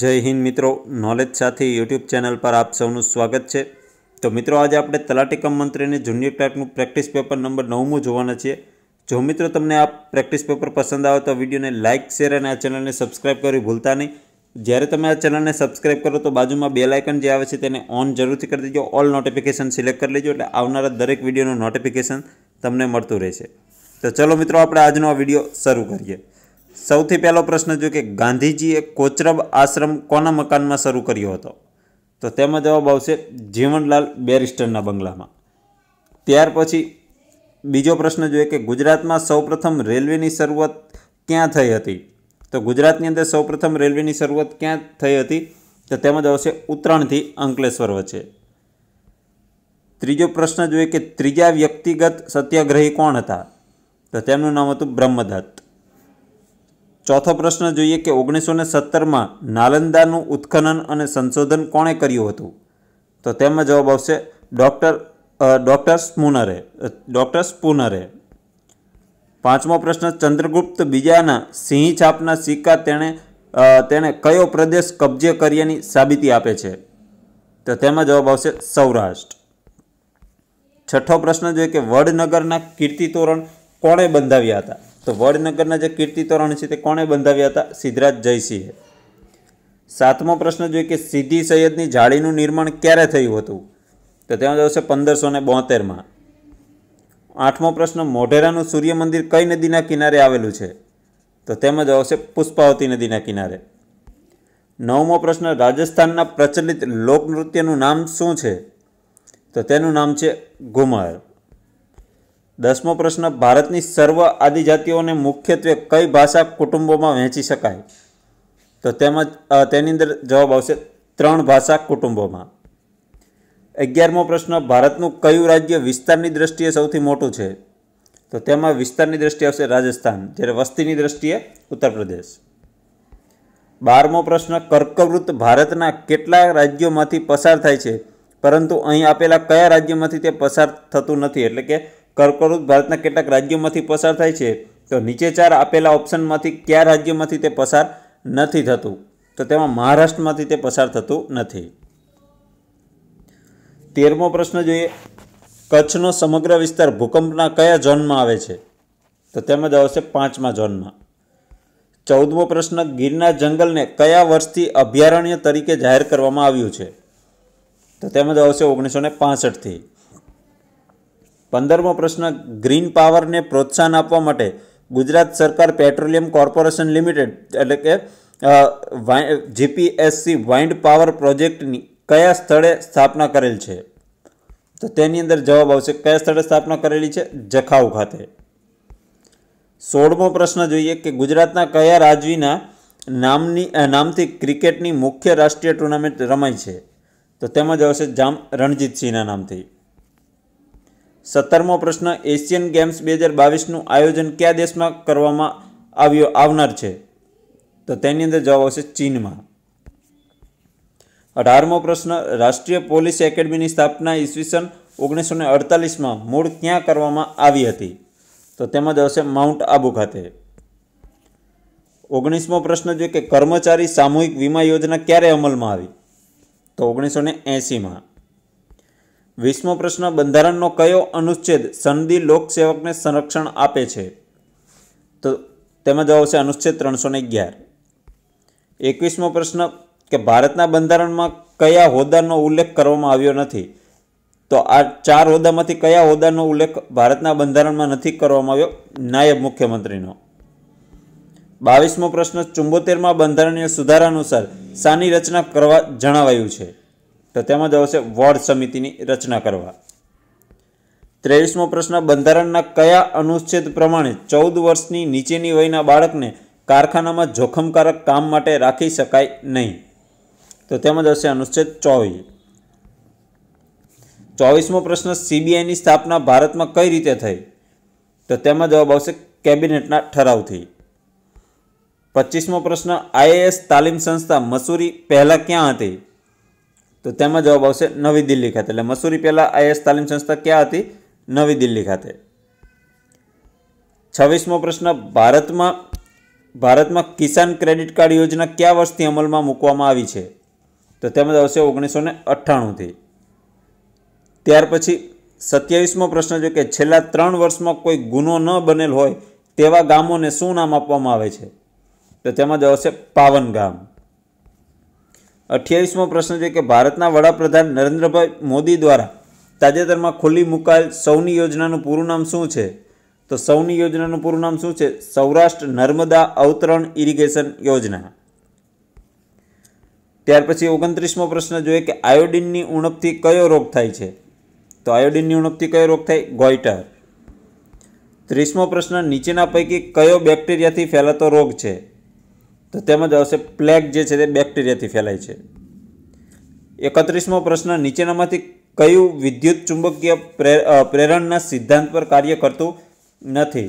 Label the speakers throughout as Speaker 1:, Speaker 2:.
Speaker 1: જય હિન્દ મિત્રો નોલેજ સાથી યુટ્યુબ ચેનલ પર આપ સૌનું સ્વાગત છે તો મિત્રો આજે આપણે તલાટીકમ મંત્રીને જુનિયર ટાઈપનું પ્રેક્ટિસ પેપર નંબર નવમું જોવાના છીએ જો મિત્રો તમને આ પ્રેક્ટિસ પેપર પસંદ આવે તો વિડીયોને લાઇક શેર અને આ ચેનલને સબસ્ક્રાઇબ કરવી ભૂલતા નહીં જ્યારે તમે આ ચેનલને સબસ્ક્રાઇબ કરો તો બાજુમાં બે લાઇકન જે આવે છે તેને ઓન જરૂરથી કરી દેજો ઓલ નોટિફિકેશન સિલેક્ટ કરી લેજો એટલે આવનારા દરેક વિડીયોનું નોટિફિકેશન તમને મળતું રહેશે તો ચલો મિત્રો આપણે આજનો આ વિડીયો શરૂ કરીએ સૌથી પહેલો પ્રશ્ન જો કે ગાંધીજીએ કોચરબ આશ્રમ કોના મકાનમાં શરૂ કર્યો હતો તો તેમાં જવાબ આવશે જીવનલાલ બેરિસ્ટરના બંગલામાં ત્યાર પછી બીજો પ્રશ્ન જોઈએ કે ગુજરાતમાં સૌપ્રથમ રેલવેની શરૂઆત ક્યાં થઈ હતી તો ગુજરાતની અંદર સૌપ્રથમ રેલવેની શરૂઆત ક્યાં થઈ હતી તો તેમાં જ આવશે ઉત્તરાયણથી અંકલેશ્વર વચ્ચે ત્રીજો પ્રશ્ન જોઈએ કે ત્રીજા વ્યક્તિગત સત્યાગ્રહી કોણ હતા તો તેમનું નામ હતું બ્રહ્મદત્ત ચોથો પ્રશ્ન જોઈએ કે ઓગણીસો ને સત્તરમાં નાલંદાનું ઉત્ખનન અને સંશોધન કોણે કર્યું હતું તો તેમાં જવાબ આવશે ડૉક્ટર ડૉક્ટર સ્પૂનરે ડૉક્ટર સ્પુનરે પાંચમો પ્રશ્ન ચંદ્રગુપ્ત બીજાના સિંહ છાપના સિક્કા તેણે તેણે કયો પ્રદેશ કબજે કર્યાની સાબિતી આપે છે તો તેમાં જવાબ આવશે સૌરાષ્ટ્ર છઠ્ઠો પ્રશ્ન જોઈએ કે વડનગરના કીર્તિ તોરણ કોણે બંધાવ્યા હતા તો વડનગરના જે કીર્તિ તોરણ છે તે કોણે બંધાવ્યા હતા સિદ્ધરાજ જયસિંહે સાતમો પ્રશ્ન જોઈએ કે સીધી સૈયદની જાળીનું નિર્માણ ક્યારે થયું હતું તો તેમાં આવશે પંદરસો ને બોતેરમાં આઠમો પ્રશ્ન મોઢેરાનું સૂર્ય મંદિર કઈ નદીના કિનારે આવેલું છે તો તેમાં જવાબ આવશે પુષ્પાવતી નદીના કિનારે નવમો પ્રશ્ન રાજસ્થાનના પ્રચલિત લોકનૃત્યનું નામ શું છે તો તેનું નામ છે ઘુમર દસમો પ્રશ્ન ભારતની સર્વ આદિજાતિઓને મુખ્યત્વે કઈ ભાષા કુટુંબોમાં વહેંચી શકાય તો તેમજ તેની અંદર જવાબ આવશે ત્રણ ભાષા કુટુંબોમાં અગિયારમો પ્રશ્ન ભારતનું કયું રાજ્ય વિસ્તારની દ્રષ્ટિએ સૌથી મોટું છે તો તેમાં વિસ્તારની દ્રષ્ટિએ આવશે રાજસ્થાન જ્યારે વસ્તીની દ્રષ્ટિએ ઉત્તરપ્રદેશ બારમો પ્રશ્ન કર્કવૃત ભારતના કેટલા રાજ્યોમાંથી પસાર થાય છે પરંતુ અહીં આપેલા કયા રાજ્યમાંથી તે પસાર થતું નથી એટલે કે કર્કવૃત ભારતના કેટલાક રાજ્યોમાંથી પસાર થાય છે તો નીચે ચાર આપેલા ઓપ્શનમાંથી કયા રાજ્યમાંથી તે પસાર નથી થતું તો તેમાં મહારાષ્ટ્રમાંથી તે પસાર થતું નથી તેરમો પ્રશ્ન જોઈએ કચ્છનો સમગ્ર વિસ્તાર ભૂકંપના કયા ઝોનમાં આવે છે તો તેમાં આવશે પાંચમા ઝોનમાં ચૌદમો પ્રશ્ન ગીરના જંગલને કયા વર્ષથી અભયારણ્ય તરીકે જાહેર કરવામાં આવ્યું છે તો તેમાં જવાબ છે ઓગણીસો ને પાસઠથી પંદરમો પ્રશ્ન ગ્રીન પાવરને પ્રોત્સાહન આપવા માટે ગુજરાત સરકાર પેટ્રોલિયમ કોર્પોરેશન લિમિટેડ એટલે કે જીપીએસસી વાઇન્ડ પાવર પ્રોજેક્ટની કયા સ્થળે સ્થાપના કરેલ છે તો તેની અંદર જવાબ આવશે કયા સ્થળે સ્થાપના કરેલી છે જખાઉ ખાતે સોળમો પ્રશ્ન જોઈએ કે ગુજરાતના કયા રાજવીના નામની નામથી ક્રિકેટની મુખ્ય રાષ્ટ્રીય ટુર્નામેન્ટ રમાય છે તો તેમાં જ આવશે જામ રણજીતસિંહના નામથી સત્તરમો પ્રશ્ન એશિયન ગેમ્સ બે હજાર બાવીસનું આયોજન કયા દેશમાં કરવામાં આવ્યો આવનાર છે તો તેની અંદર જવાબ આવશે ચીનમાં અઢારમો પ્રશ્ન રાષ્ટ્રીય પોલીસ એકેડમીની સ્થાપના ઈસવીસન ઓગણીસો ને અડતાલીસમાં મૂળ ક્યાં કરવામાં આવી હતી તો તેમાં જ આવશે માઉન્ટ આબુ ખાતે ઓગણીસમો પ્રશ્ન જોઈએ કે કર્મચારી સામૂહિક વીમા યોજના ક્યારે અમલમાં આવી તો ઓગણીસો ને એંસીમાં વીસમો પ્રશ્ન બંધારણનો કયો અનુચ્છેદ સનદી લોકસેવકને સંરક્ષણ આપે છે તો તેમાં જવાબ છે અનુચ્છેદ ત્રણસો ને અગિયાર એકવીસમો પ્રશ્ન કે ભારતના બંધારણમાં કયા હોદ્દાનો ઉલ્લેખ કરવામાં આવ્યો નથી તો આ ચાર હોદ્દામાંથી કયા હોદ્દાનો ઉલ્લેખ ભારતના બંધારણમાં નથી કરવામાં આવ્યો નાયબ મુખ્યમંત્રીનો બાવીસમો પ્રશ્ન ચુંબોતેરમાં બંધારણીય સુધારા અનુસાર શાની રચના કરવા જણાવાયું છે તો તેમાં જવાબ છે વોર્ડ સમિતિની રચના કરવા ત્રેવીસમો પ્રશ્ન બંધારણના કયા અનુચ્છેદ પ્રમાણે ચૌદ વર્ષની નીચેની વયના બાળકને કારખાનામાં જોખમકારક કામ માટે રાખી શકાય નહીં તો તેમાં જશે અનુચ્છેદ ચોવીસ ચોવીસમો પ્રશ્ન સીબીઆઈની સ્થાપના ભારતમાં કઈ રીતે થઈ તો તેમાં જવાબ આવશે કેબિનેટના ઠરાવથી પચીસમો પ્રશ્ન આઈએએસ તાલીમ સંસ્થા મસૂરી પહેલાં ક્યાં હતી તો તેમાં જવાબ આવશે નવી દિલ્હી ખાતે એટલે મસૂરી પહેલાં આઈએસ તાલીમ સંસ્થા ક્યાં હતી નવી દિલ્હી ખાતે છવ્વીસમો પ્રશ્ન ભારતમાં ભારતમાં કિસાન ક્રેડિટ કાર્ડ યોજના કયા વર્ષથી અમલમાં મૂકવામાં આવી છે તો તેમાં આવશે ઓગણીસો ને અઠ્ઠાણુંથી ત્યાર પછી સત્યાવીસમો પ્રશ્ન જો કે છેલ્લા ત્રણ વર્ષમાં કોઈ ગુનો ન બનેલ હોય તેવા ગામોને શું નામ આપવામાં આવે છે તો તેમાં આવશે પાવન ગામ અઠ્યાવીસમો પ્રશ્ન છે કે ભારતના વડાપ્રધાન નરેન્દ્રભાઈ મોદી દ્વારા તાજેતરમાં ખુલ્લી મુકાયેલ સૌની યોજનાનું પૂરું નામ શું છે તો સૌની યોજનાનું પૂરું નામ શું છે સૌરાષ્ટ્ર નર્મદા અવતરણ ઇરિગેશન યોજના ત્યાર પછી ઓગણત્રીસમો પ્રશ્ન જોઈએ કે આયોડિનની ઉણપથી કયો રોગ થાય છે તો આયોડિનની ઉણપથી કયો રોગ થાય ગોઇટર ત્રીસમો પ્રશ્ન નીચેના પૈકી કયો બેક્ટેરિયાથી ફેલાતો રોગ છે તો તેમાં આવશે પ્લેગ જે છે તે બેક્ટેરિયાથી ફેલાય છે એકત્રીસમો પ્રશ્ન નીચેનામાંથી કયું વિદ્યુત ચુંબકીય પ્રેરણના સિદ્ધાંત પર કાર્ય કરતું નથી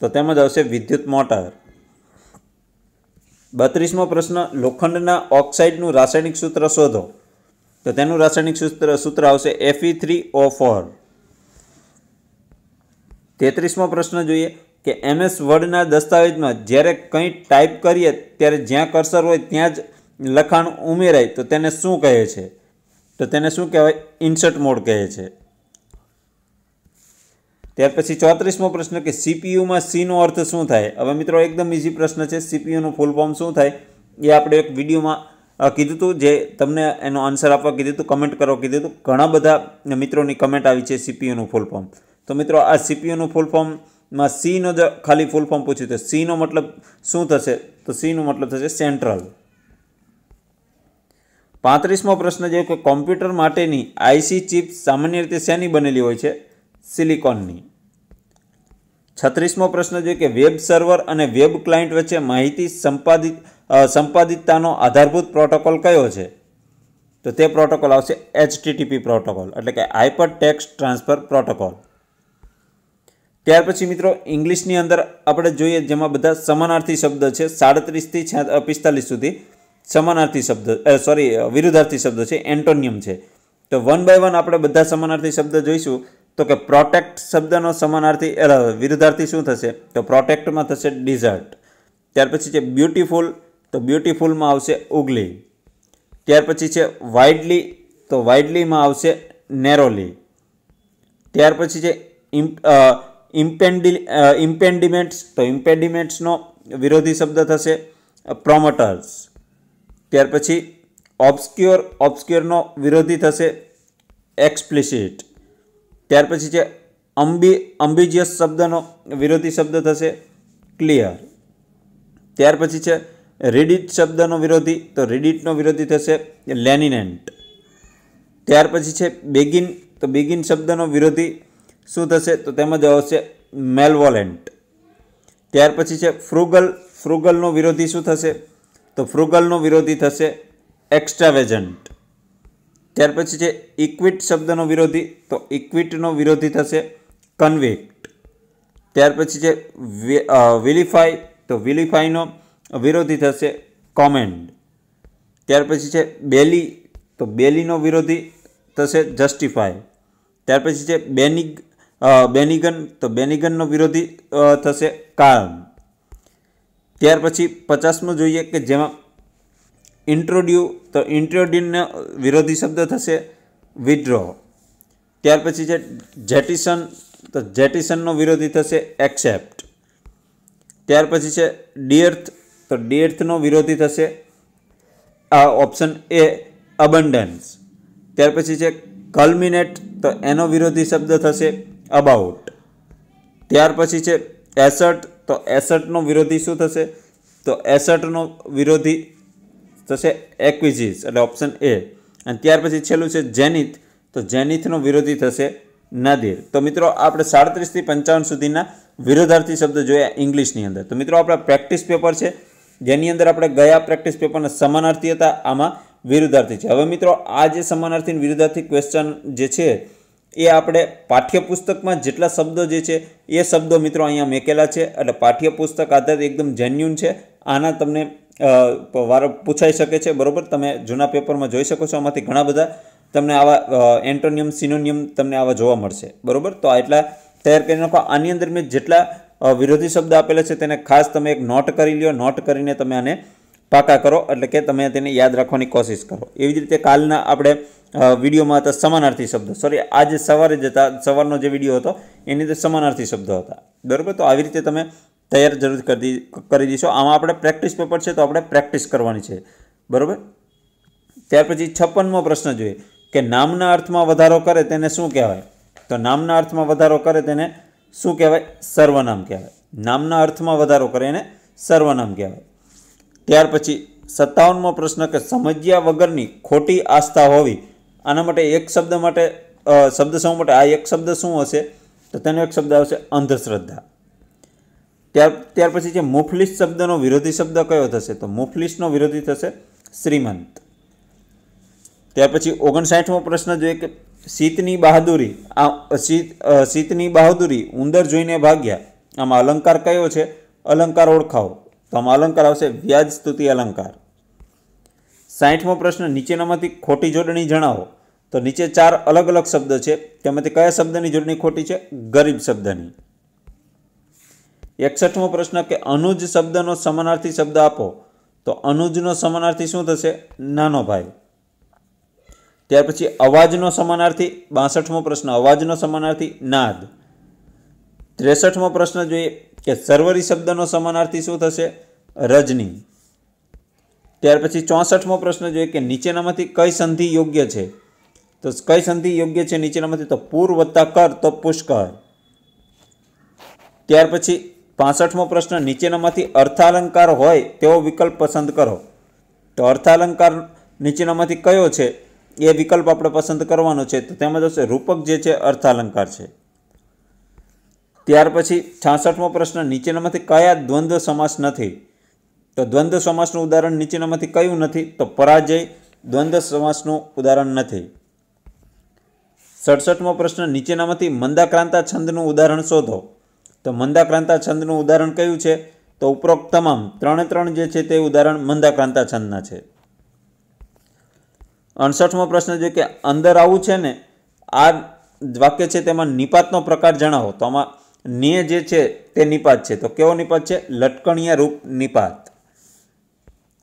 Speaker 1: તો તેમાં આવશે વિદ્યુત મોટર બત્રીસમો પ્રશ્ન લોખંડના ઓક્સાઇડનું રાસાયણિક સૂત્ર શોધો તો તેનું રાસાયણિક સૂત્ર સૂત્ર આવશે એફઈ થ્રી ઓ ફોર તેત્રીસમો પ્રશ્ન જોઈએ કે એમએસ વર્ડના દસ્તાવેજમાં જ્યારે કંઈ ટાઈપ કરીએ ત્યારે જ્યાં કરસર હોય ત્યાં જ લખાણ ઉમેરાય તો તેને શું કહે છે તો તેને શું કહેવાય ઇન્સર્ટ મોડ કહે છે ત્યાર પછી ચોત્રીસમો પ્રશ્ન કે સીપીયુમાં સીનો અર્થ શું થાય હવે મિત્રો એકદમ ઇઝી પ્રશ્ન છે સીપીયુનું ફૂલ ફોર્મ શું થાય એ આપણે એક વિડીયોમાં કીધું હતું જે તમને એનો આન્સર આપવા કીધું હતું કમેન્ટ કરો કીધું હતું ઘણા બધા મિત્રોની કમેન્ટ આવી છે સીપીયુનું ફૂલ ફોર્મ તો મિત્રો આ સીપીયુનું ફૂલ ફોર્મ માં સીનો જ ખાલી ફૂલ ફોર્મ પૂછ્યું છે સીનો મતલબ શું થશે તો સીનો મતલબ થશે સેન્ટ્રલ પાંત્રીસમો પ્રશ્ન જે કે કોમ્પ્યુટર માટેની આઈસી ચિપ સામાન્ય રીતે શેની બનેલી હોય છે સિલિકોનની છત્રીસમો પ્રશ્ન જે કે વેબ સર્વર અને વેબ ક્લાયન્ટ વચ્ચે માહિતી સંપાદિત સંપાદિતતાનો આધારભૂત પ્રોટોકોલ કયો છે તો તે પ્રોટોકોલ આવશે એચટીટીપી પ્રોટોકોલ એટલે કે હાઇપર ટેક્સ ટ્રાન્સફર પ્રોટોકોલ ત્યાર પછી મિત્રો ઇંગ્લિશની અંદર આપણે જોઈએ જેમાં બધા સમાનાર્થી શબ્દ છે સાડત્રીસથી પિસ્તાલીસ સુધી સમાનાર્થી શબ્દ સોરી વિરુદ્ધાર્થી શબ્દ છે એન્ટોનિયમ છે તો વન બાય વન આપણે બધા સમાનાર્થી શબ્દ જોઈશું તો કે પ્રોટેક્ટ શબ્દનો સમાનાર્થી વિરુદ્ધાર્થી શું થશે તો પ્રોટેક્ટમાં થશે ડિઝર્ટ ત્યાર પછી છે બ્યુટીફુલ તો બ્યુટીફુલમાં આવશે ઉગલી ત્યાર પછી છે વાઇડલી તો વાઇડલીમાં આવશે નેરોલી ત્યાર પછી છે ઇમ્પ ઇમ્પેન્ડિ ઇમ્પેન્ડિમેન્ટ્સ uh, તો ઇમ્પેન્ડિમેન્ટ્સનો વિરોધી શબ્દ થશે પ્રોમોટર્સ ત્યાર પછી ઓબ્સ્ક્યોર ઓબ્સ્ક્યોરનો વિરોધી થશે એક્સપ્લિસિટ ત્યાર પછી છે અંબી અંબિજિયસ શબ્દનો વિરોધી શબ્દ થશે ક્લિયર ત્યાર પછી છે રેડિટ શબ્દનો વિરોધી તો રેડિટનો વિરોધી થશે લેનિનેન્ટ ત્યાર પછી છે બેગિન તો બેગિન શબ્દનો વિરોધી શું થશે તો તેમાં જવાબ છે મેલવોલેન્ટ ત્યાર પછી છે ફ્રુગલ ફ્રુગલનો વિરોધી શું થશે તો ફ્રુગલનો વિરોધી થશે એક્સ્ટ્રાવેજન્ટ ત્યાર પછી છે ઇક્વિટ શબ્દનો વિરોધી તો ઇક્વિટનો વિરોધી થશે કન્વિક્ટ ત્યાર પછી છે વિલિફાઈ તો વિલિફાઈનો વિરોધી થશે કોમેન્ડ ત્યાર પછી છે બેલી તો બેલીનો વિરોધી થશે જસ્ટિફાય ત્યાર પછી છે બેનિગ બેનિગન તો બેનિગનનો વિરોધી થશે કામ ત્યાર પછી પચાસમું જોઈએ કે જેમાં ઇન્ટ્રોડ્યુ તો ઇન્ટ્રોડ્યુનનો વિરોધી શબ્દ થશે વિડ્રો ત્યાર પછી છે જેટિસન તો જેટિસનનો વિરોધી થશે એક્સેપ્ટ ત્યાર પછી છે ડીઅર્થ તો ડીઅર્થનો વિરોધી થશે આ ઓપ્શન એ અબન્ડન્સ ત્યાર પછી છે કલ્મિનેટ તો એનો વિરોધી શબ્દ થશે અબાઉટ ત્યાર પછી છે એસટ તો એસટનો વિરોધી શું થશે તો એસટનો વિરોધી થશે એક્વિઝિસ એટલે ઓપ્શન એ અને ત્યાર પછી છેલ્લું છે જેનિથ તો જેનિથનો વિરોધી થશે નાદિર તો મિત્રો આપણે સાડત્રીસથી પંચાવન સુધીના વિરોધાર્થી શબ્દ જોયા ઇંગ્લિશની અંદર તો મિત્રો આપણા પ્રેક્ટિસ પેપર છે જેની અંદર આપણે ગયા પ્રેક્ટિસ પેપરના સમાનાર્થી હતા આમાં વિરુદ્ધાર્થી છે હવે મિત્રો આ જે સમાનાર્થી વિરુદ્ધાર્થી ક્વેશ્ચન જે છે એ આપણે પાઠ્યપુસ્તકમાં જેટલા શબ્દો જે છે એ શબ્દો મિત્રો અહીંયા મેકેલા છે એટલે પાઠ્યપુસ્તક આધારિત એકદમ જેન્યુન છે આના તમને વારો પૂછાઈ શકે છે બરાબર તમે જૂના પેપરમાં જોઈ શકો છો આમાંથી ઘણા બધા તમને આવા એન્ટોનિયમ સિનોનિયમ તમને આવા જોવા મળશે બરાબર તો આ એટલા તૈયાર કરી નાખો આની અંદર મેં જેટલા વિરોધી શબ્દ આપેલા છે તેને ખાસ તમે એક નોટ કરી લ્યો નોટ કરીને તમે આને પાકા કરો એટલે કે તમે તેને યાદ રાખવાની કોશિશ કરો એવી જ રીતે કાલના આપણે વિડીયોમાં હતા સમાનાર્થી શબ્દો સોરી આજે સવારે જ હતા સવારનો જે વિડીયો હતો એની અંદર સમાનાર્થી શબ્દો હતા બરાબર તો આવી રીતે તમે તૈયાર જરૂર કરી કરી દઈશો આમાં આપણે પ્રેક્ટિસ પેપર છે તો આપણે પ્રેક્ટિસ કરવાની છે બરાબર ત્યાર પછી છપ્પનમો પ્રશ્ન જોઈએ કે નામના અર્થમાં વધારો કરે તેને શું કહેવાય તો નામના અર્થમાં વધારો કરે તેને શું કહેવાય સર્વનામ કહેવાય નામના અર્થમાં વધારો કરે એને સર્વનામ કહેવાય ત્યાર પછી સત્તાવનમો પ્રશ્ન કે સમજ્યા વગરની ખોટી આસ્થા હોવી આના માટે એક શબ્દ માટે શબ્દ સમૂહ માટે આ એક શબ્દ શું હશે તો તેનો એક શબ્દ આવશે અંધશ્રદ્ધા ત્યાર ત્યાર પછી જે મુફલિસ શબ્દનો વિરોધી શબ્દ કયો થશે તો મુફલિસનો વિરોધી થશે શ્રીમંત ત્યાર પછી ઓગણસાઠમો પ્રશ્ન જોઈએ કે શીતની બહાદુરી આ શીત શીતની બહાદુરી ઉંદર જોઈને ભાગ્યા આમાં અલંકાર કયો છે અલંકાર ઓળખાવો તો આમાં અલંકાર આવશે વ્યાજ સ્તુતિ અલંકાર સાહીઠમો પ્રશ્ન નીચેનામાંથી ખોટી જોડણી જણાવો તો નીચે ચાર અલગ અલગ શબ્દ છે તેમાંથી કયા શબ્દની જોડણી ખોટી છે ગરીબ શબ્દની એકસઠમો પ્રશ્ન કે અનુજ શબ્દનો સમાનાર્થી શબ્દ આપો તો અનુજનો સમાનાર્થી શું થશે નાનો ભાઈ ત્યાર પછી અવાજનો સમાનાર્થી બાસઠમો પ્રશ્ન અવાજનો સમાનાર્થી નાદ ત્રેસઠમો પ્રશ્ન જોઈએ કે સર્વરી શબ્દનો સમાનાર્થી શું થશે રજની ત્યાર પછી ચોસઠમો પ્રશ્ન જોઈએ કે નીચેનામાંથી કઈ સંધિ યોગ્ય છે તો કઈ સંધિ યોગ્ય છે નીચેનામાંથી તો પૂર વત્તા કર તો પુષ્કર ત્યાર પછી પાસઠમો પ્રશ્ન નીચેનામાંથી અર્થાલંકાર હોય તેવો વિકલ્પ પસંદ કરો તો અર્થાલંકાર નીચેનામાંથી કયો છે એ વિકલ્પ આપણે પસંદ કરવાનો છે તો તેમાં જશે રૂપક જે છે અર્થાલંકાર છે ત્યાર પછી છાસઠમો પ્રશ્ન નીચેનામાંથી કયા દ્વંદ્વ સમાસ નથી તો દ્વંદ્વ સમાસનું ઉદાહરણ નીચેનામાંથી કયું નથી તો પરાજય દ્વંદ્વ સમાસનું ઉદાહરણ નથી સડસઠમો પ્રશ્ન નીચેનામાંથી મંદાક્રાંતા છંદનું ઉદાહરણ શોધો તો મંદાક્રાંતા છંદનું ઉદાહરણ કયું છે તો ઉપરોક્ત તમામ ત્રણે ત્રણ જે છે તે ઉદાહરણ મંદાક્રાંતા છંદના છે અડસઠમો પ્રશ્ન જે કે અંદર આવું છે ને આ વાક્ય છે તેમાં નિપાતનો પ્રકાર જણાવો તો આમાં નિય જે છે તે નિપાત છે તો કેવો નિપાત છે લટકણીય રૂપ નિપાત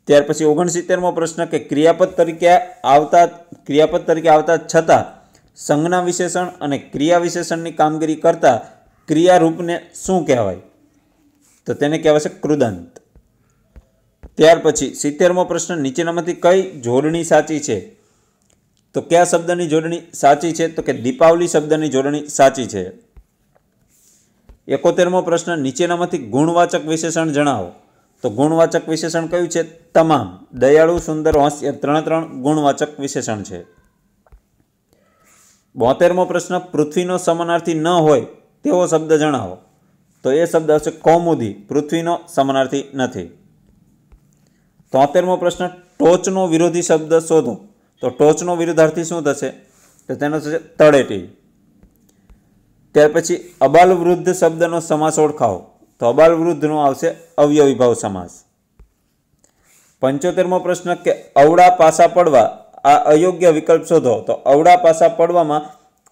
Speaker 1: ત્યાર પછી ઓગણસિત્તેરમો પ્રશ્ન કે ક્રિયાપદ તરીકે આવતા ક્રિયાપદ તરીકે આવતા છતાં સંજ્ઞા વિશેષણ અને ક્રિયા વિશેષણની કામગીરી કરતા ક્રિયારૂપને શું કહેવાય તો તેને કહેવાશે કૃદંત ત્યાર પછી સિત્તેરમો પ્રશ્ન નીચેનામાંથી કઈ જોડણી સાચી છે તો કયા શબ્દની જોડણી સાચી છે તો કે દીપાવલી શબ્દની જોડણી સાચી છે એકોતેરમો પ્રશ્ન નીચેનામાંથી ગુણવાચક વિશેષણ જણાવો તો ગુણવાચક વિશેષણ કયું છે તમામ દયાળુ સુંદર હોંશ્ય ત્રણે ત્રણ ગુણવાચક વિશેષણ છે બોતેરમો પ્રશ્ન પૃથ્વીનો સમાનાર્થી ન હોય તેવો શબ્દ જણાવો તો એ શબ્દ હશે કૌમુદી પૃથ્વીનો સમાનાર્થી નથી તોતેરમો પ્રશ્ન ટોચનો વિરોધી શબ્દ શોધો તો ટોચનો વિરોધાર્થી શું થશે તો તેનો થશે તળેટી ત્યાર પછી અબાલ વૃદ્ધ શબ્દનો સમાસ ઓળખાવો તો અબાલ વૃદ્ધનો આવશે અવયવિભાવ સમાસ પંચોતેરમો પ્રશ્ન કે અવડા પાસા પડવા આ અયોગ્ય વિકલ્પ શોધો તો અવડા પાસા પડવામાં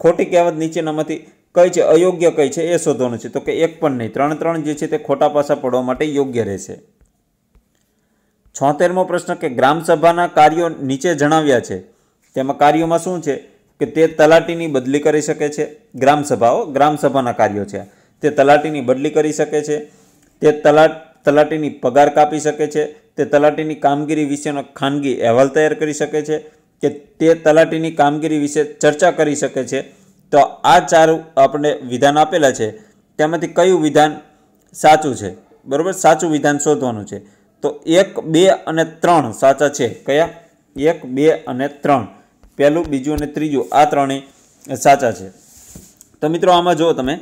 Speaker 1: ખોટી કહેવત નીચેનામાંથી કઈ છે અયોગ્ય કઈ છે એ શોધવાનું છે તો કે એક પણ નહીં ત્રણ ત્રણ જે છે તે ખોટા પાસા પડવા માટે યોગ્ય રહેશે છોતેરમો પ્રશ્ન કે ગ્રામસભાના કાર્યો નીચે જણાવ્યા છે તેમાં કાર્યોમાં શું છે કે તે તલાટીની બદલી કરી શકે છે ગ્રામસભાઓ ગ્રામસભાના કાર્યો છે તે તલાટીની બદલી કરી શકે છે તે તલાટ તલાટીની પગાર કાપી શકે છે તે તલાટીની કામગીરી વિશેનો ખાનગી અહેવાલ તૈયાર કરી શકે છે કે તે તલાટીની કામગીરી વિશે ચર્ચા કરી શકે છે તો આ ચાર આપણે વિધાન આપેલા છે તેમાંથી કયું વિધાન સાચું છે બરાબર સાચું વિધાન શોધવાનું છે તો એક બે અને ત્રણ સાચા છે કયા એક બે અને ત્રણ પહેલું બીજું અને ત્રીજું આ ત્રણેય સાચા છે તો મિત્રો આમાં જુઓ તમે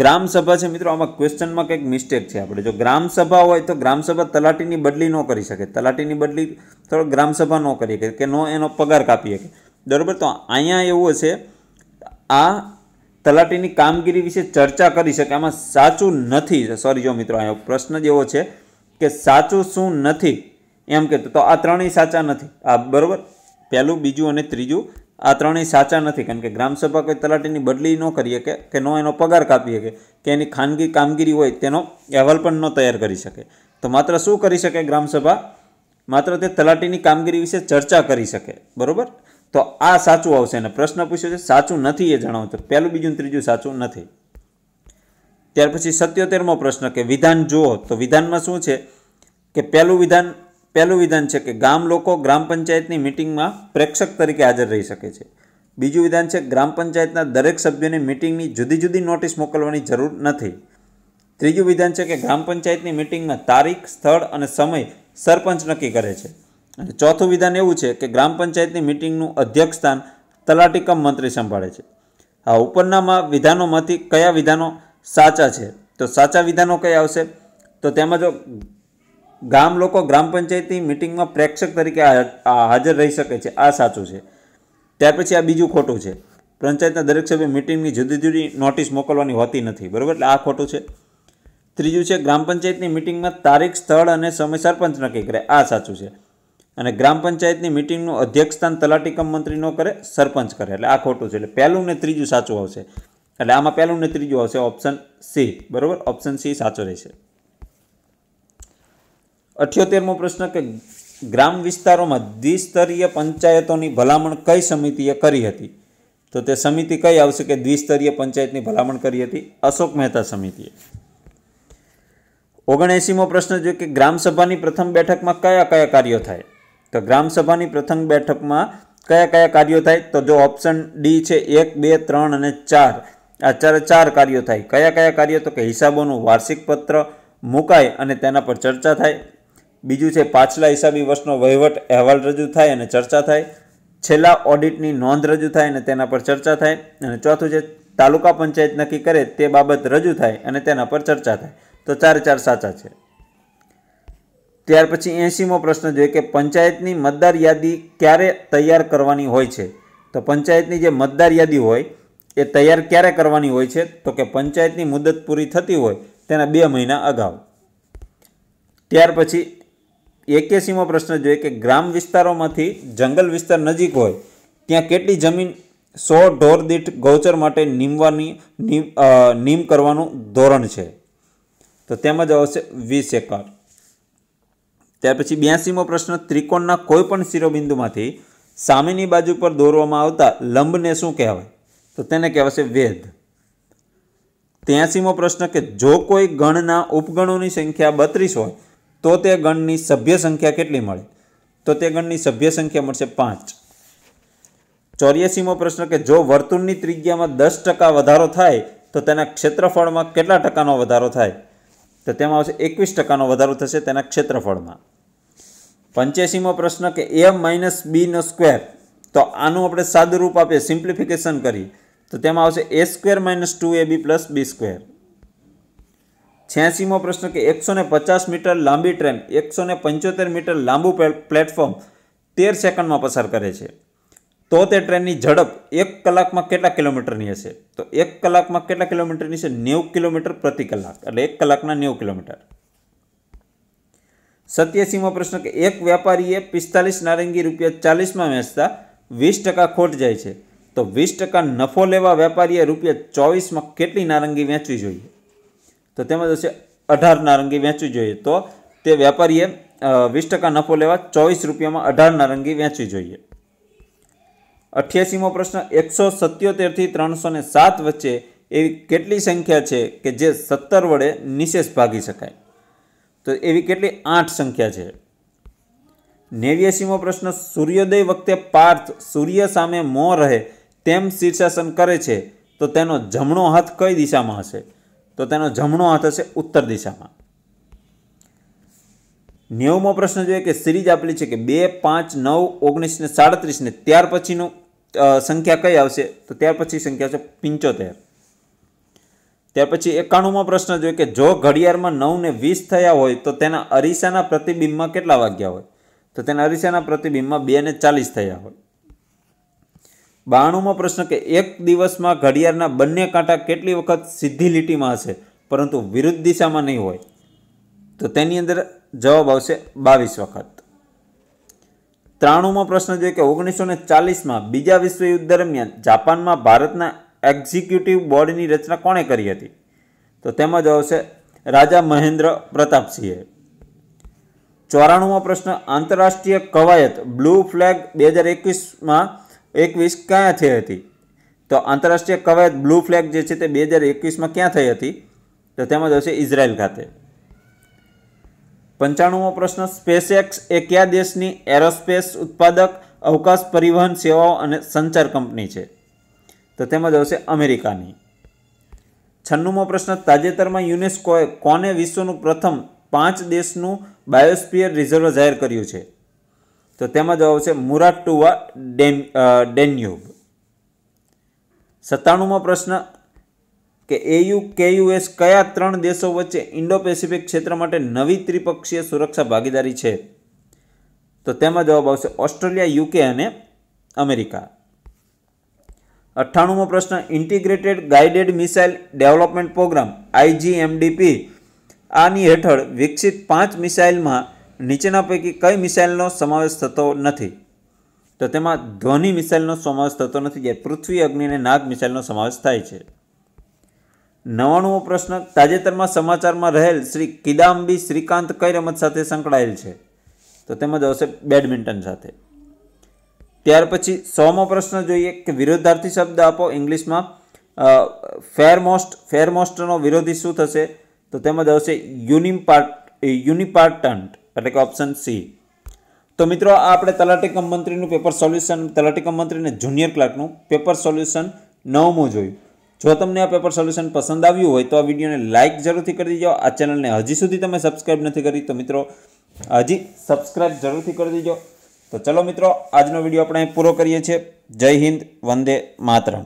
Speaker 1: ગ્રામસભા છે મિત્રો આમાં ક્વેશ્ચનમાં કંઈક મિસ્ટેક છે આપણે જો ગ્રામસભા હોય તો ગ્રામસભા તલાટીની બદલી ન કરી શકે તલાટીની બદલી થોડો ગ્રામસભા ન કરી શકે કે નો એનો પગાર કાપી શકે બરાબર તો અહીંયા એવું હશે આ તલાટીની કામગીરી વિશે ચર્ચા કરી શકે આમાં સાચું નથી સોરી જો મિત્રો અહીંયા પ્રશ્ન જ એવો છે કે સાચું શું નથી એમ કહેતો તો આ ત્રણેય સાચા નથી આ બરાબર પહેલું બીજું અને ત્રીજું આ ત્રણેય સાચા નથી કારણ કે ગ્રામસભા કોઈ તલાટીની બદલી ન કરી શકે કે ન એનો પગાર કાપી શકે કે એની ખાનગી કામગીરી હોય તેનો અહેવાલ પણ ન તૈયાર કરી શકે તો માત્ર શું કરી શકે ગ્રામસભા માત્ર તે તલાટીની કામગીરી વિશે ચર્ચા કરી શકે બરાબર તો આ સાચું આવશે અને પ્રશ્ન પૂછ્યો છે સાચું નથી એ જણાવું તો પહેલું બીજું ત્રીજું સાચું નથી ત્યાર પછી સત્યોતેરમો પ્રશ્ન કે વિધાન જુઓ તો વિધાનમાં શું છે કે પહેલું વિધાન પહેલું વિધાન છે કે ગામ લોકો ગ્રામ પંચાયતની મિટિંગમાં પ્રેક્ષક તરીકે હાજર રહી શકે છે બીજું વિધાન છે ગ્રામ પંચાયતના દરેક સભ્યોની મિટિંગની જુદી જુદી નોટિસ મોકલવાની જરૂર નથી ત્રીજું વિધાન છે કે ગ્રામ પંચાયતની મિટિંગમાં તારીખ સ્થળ અને સમય સરપંચ નક્કી કરે છે અને ચોથું વિધાન એવું છે કે ગ્રામ પંચાયતની મિટિંગનું અધ્યક્ષ સ્થાન તલાટીકમ મંત્રી સંભાળે છે આ ઉપરનામાં વિધાનોમાંથી કયા વિધાનો સાચા છે તો સાચા વિધાનો કયા આવશે તો તેમાં જો ગામ લોકો ગ્રામ પંચાયતની મિટિંગમાં પ્રેક્ષક તરીકે હાજર રહી શકે છે આ સાચું છે ત્યાર પછી આ બીજું ખોટું છે પંચાયતના દરેક સભ્ય મિટિંગની જુદી જુદી નોટિસ મોકલવાની હોતી નથી બરાબર એટલે આ ખોટું છે ત્રીજું છે ગ્રામ પંચાયતની મિટિંગમાં તારીખ સ્થળ અને સમય સરપંચ નક્કી કરે આ સાચું છે અને ગ્રામ પંચાયતની મિટિંગનું અધ્યક્ષસ્થાન તલાટી કમ મંત્રી ન કરે સરપંચ કરે એટલે આ ખોટું છે એટલે પહેલું ને ત્રીજું સાચું આવશે એટલે આમાં પહેલું ને ત્રીજું આવશે ઓપ્શન સી બરાબર ઓપ્શન સી સાચો રહેશે અઠ્યોતેરમો પ્રશ્ન કે ગ્રામ વિસ્તારોમાં દ્વિસ્તરીય પંચાયતોની ભલામણ કઈ સમિતિએ કરી હતી તો તે સમિતિ કઈ આવશે કે દ્વિસ્તરીય પંચાયતની ભલામણ કરી હતી અશોક મહેતા સમિતિએ ઓગણએંસીમો પ્રશ્ન જો કે ગ્રામસભાની પ્રથમ બેઠકમાં કયા કયા કાર્યો થાય તો ગ્રામસભાની પ્રથમ બેઠકમાં કયા કયા કાર્યો થાય તો જો ઓપ્શન ડી છે એક બે ત્રણ અને ચાર આ ચારે ચાર કાર્યો થાય કયા કયા કાર્યો તો કે હિસાબોનું વાર્ષિક પત્ર મુકાય અને તેના પર ચર્ચા થાય બીજું છે પાછલા હિસાબી વર્ષનો વહીવટ અહેવાલ રજૂ થાય અને ચર્ચા થાય છેલ્લા ઓડિટની નોંધ રજૂ થાય અને તેના પર ચર્ચા થાય અને ચોથું છે તાલુકા પંચાયત નક્કી કરે તે બાબત રજૂ થાય અને તેના પર ચર્ચા થાય તો ચારે ચાર સાચા છે ત્યાર પછી એંશીમો પ્રશ્ન જોઈએ કે પંચાયતની મતદાર યાદી ક્યારે તૈયાર કરવાની હોય છે તો પંચાયતની જે મતદાર યાદી હોય એ તૈયાર ક્યારે કરવાની હોય છે તો કે પંચાયતની મુદત પૂરી થતી હોય તેના બે મહિના અગાઉ ત્યાર પછી એક્યાસીમો પ્રશ્ન જોઈએ કે ગ્રામ વિસ્તારોમાંથી જંગલ વિસ્તાર નજીક હોય ત્યાં કેટલી જમીન સો ઢોર દીઠ ગૌચર માટે નીમવાની નીમ કરવાનું ધોરણ છે તો તેમાં જ આવશે વીસ એકર ત્યાર પછી બ્યાસીમો પ્રશ્ન ત્રિકોણના કોઈપણ શિરોબિંદુમાંથી સામેની બાજુ પર દોરવામાં આવતા લંબને શું કહેવાય તો તેને કહેવાશે વેધ ત્યાંસીમો પ્રશ્ન કે જો કોઈ ગણના ઉપગણોની સંખ્યા બત્રીસ હોય તો તે ગણની સભ્ય સંખ્યા કેટલી મળે તો તે ગણની સભ્ય સંખ્યા મળશે પાંચ ચોર્યાસીમો પ્રશ્ન કે જો વર્તુળની ત્રિજ્યામાં દસ ટકા વધારો થાય તો તેના ક્ષેત્રફળમાં કેટલા ટકાનો વધારો થાય તો તેમાં આવશે એકવીસ ટકાનો વધારો થશે તેના ક્ષેત્રફળમાં પંચ્યાસીમો પ્રશ્ન કે એ માઇનસ બીનો સ્ક્વેર તો આનું આપણે સાદું રૂપ આપીએ સિમ્પ્લિફિકેશન કરીએ તો તેમાં આવશે A square minus two A B plus B square છ્યાસીમો પ્રશ્ન કે એકસો પચાસ મીટર લાંબી ટ્રેન એકસો પંચોતેર મીટર લાંબુ પ્લેટફોર્મ તેર સેકન્ડમાં પસાર કરે છે તો તે ટ્રેનની ઝડપ એક કલાકમાં કેટલા કિલોમીટરની હશે તો એક કલાકમાં કેટલા કિલોમીટરની છે નેવું કિલોમીટર પ્રતિ કલાક એટલે એક કલાકના નેવું કિલોમીટર સત્યાસીમો પ્રશ્ન કે એક વેપારીએ પિસ્તાલીસ નારંગી રૂપિયા ચાલીસમાં વેચતા વીસ ટકા ખોટ જાય છે તો વીસ ટકા નફો લેવા વેપારીએ રૂપિયા ચોવીસમાં કેટલી નારંગી વેચવી જોઈએ તો તેમાં જશે અઢાર નારંગી વેચવી જોઈએ તો તે વેપારીએ વીસ ટકા નફો લેવા ચોવીસ રૂપિયામાં અઢાર નારંગી વેચવી જોઈએ અઠ્યાસીમો પ્રશ્ન એકસો સત્યોતેરથી ત્રણસો ને સાત વચ્ચે એવી કેટલી સંખ્યા છે કે જે સત્તર વડે નિશેષ ભાગી શકાય તો એવી કેટલી આઠ સંખ્યા છે નેવ્યાસીમો પ્રશ્ન સૂર્યોદય વખતે પાર્થ સૂર્ય સામે મોં રહે તેમ શીર્ષાસન કરે છે તો તેનો જમણો હાથ કઈ દિશામાં હશે તો તેનો જમણો હાથ હશે ઉત્તર દિશામાં નેવમો પ્રશ્ન જોઈએ કે સિરીજ આપેલી છે કે બે પાંચ નવ ઓગણીસ ને સાડત્રીસ ને ત્યાર પછીનું સંખ્યા કઈ આવશે તો ત્યાર પછી સંખ્યા છે પિંચોતેર ત્યાર પછી એકાણુંમો પ્રશ્ન જોઈએ કે જો ઘડિયાળમાં નવ ને વીસ થયા હોય તો તેના અરીસાના પ્રતિબિંબમાં કેટલા વાગ્યા હોય તો તેના અરીસાના પ્રતિબિંબમાં બે ને ચાલીસ થયા હોય બાણુંમો પ્રશ્ન કે એક દિવસમાં ઘડિયાળના બંને કાંટા કેટલી વખત સીધી લીટીમાં હશે પરંતુ વિરુદ્ધ દિશામાં નહીં હોય તો તેની અંદર જવાબ આવશે બાવીસ વખત ત્રાણુંમો પ્રશ્ન જોઈએ કે ઓગણીસો ને ચાલીસમાં બીજા વિશ્વયુદ્ધ દરમિયાન જાપાનમાં ભારતના એક્ઝિક્યુટિવ બોર્ડની રચના કોણે કરી હતી તો તેમાં જવાબ આવશે રાજા મહેન્દ્ર પ્રતાપસિંહે ચોરાણુંમો પ્રશ્ન આંતરરાષ્ટ્રીય કવાયત બ્લુ ફ્લેગ બે હજાર એકવીસમાં એકવીસ ક્યાં થઈ હતી તો આંતરરાષ્ટ્રીય કવાયત બ્લુ ફ્લેગ જે છે તે બે હજાર એકવીસમાં ક્યાં થઈ હતી તો તેમાં જશે ઇઝરાયલ ખાતે પંચાણુંમો પ્રશ્ન સ્પેસએક્સ એ કયા દેશની એરોસ્પેસ ઉત્પાદક અવકાશ પરિવહન સેવાઓ અને સંચાર કંપની છે તો તેમાં જશે અમેરિકાની છન્નુંમો પ્રશ્ન તાજેતરમાં યુનેસ્કોએ કોને વિશ્વનું પ્રથમ પાંચ દેશનું બાયોસ્પિયર રિઝર્વ જાહેર કર્યું છે તો તેમાં જવાબ આવશે મુરાટુવા ડેન ડેન્યુબ સત્તાણુંમો પ્રશ્ન કે એયુ કેયુએસ કયા ત્રણ દેશો વચ્ચે ઇન્ડો પેસિફિક ક્ષેત્ર માટે નવી ત્રિપક્ષીય સુરક્ષા ભાગીદારી છે તો તેમાં જવાબ આવશે ઓસ્ટ્રેલિયા યુકે અને અમેરિકા અઠ્ઠાણુંમો પ્રશ્ન integrated guided missile development programme IGMDP આની હેઠળ વિકસિત પાંચ મિસાઇલમાં નીચેના પૈકી કઈ મિસાઇલનો સમાવેશ થતો નથી તો તેમાં ધ્વનિ મિસાઇલનો સમાવેશ થતો નથી જ્યારે પૃથ્વી અગ્નિ અને નાગ મિસાઇલનો સમાવેશ થાય છે નવાણુંમો પ્રશ્ન તાજેતરમાં સમાચારમાં રહેલ શ્રી કિદામ્બી શ્રીકાંત કઈ રમત સાથે સંકળાયેલ છે તો તેમાં આવશે બેડમિન્ટન સાથે ત્યાર પછી સોમો પ્રશ્ન જોઈએ કે વિરોધાર્થી શબ્દ આપો ઇંગ્લિશમાં ફેરમોસ્ટ ફેરમોસ્ટનો વિરોધી શું થશે તો તેમાં આવશે યુનિપાર્ટ યુનિપાર્ટન્ટ એટલે કે ઓપ્શન સી તો મિત્રો આપણે તલાટી કમ મંત્રીનું પેપર સોલ્યુશન તલાટી કમ મંત્રીને જુનિયર ક્લાર્કનું પેપર સોલ્યુશન નવમું જોયું જો તમને આ પેપર સોલ્યુશન પસંદ આવ્યું હોય તો આ વિડીયોને લાઇક જરૂરથી કરી દીજો આ ચેનલને હજી સુધી તમે સબસ્ક્રાઈબ નથી કરી તો મિત્રો હજી સબસ્ક્રાઈબ જરૂરથી કરી દેજો તો ચલો મિત્રો આજનો વિડીયો આપણે પૂરો કરીએ છીએ જય હિન્દ વંદે માતરમ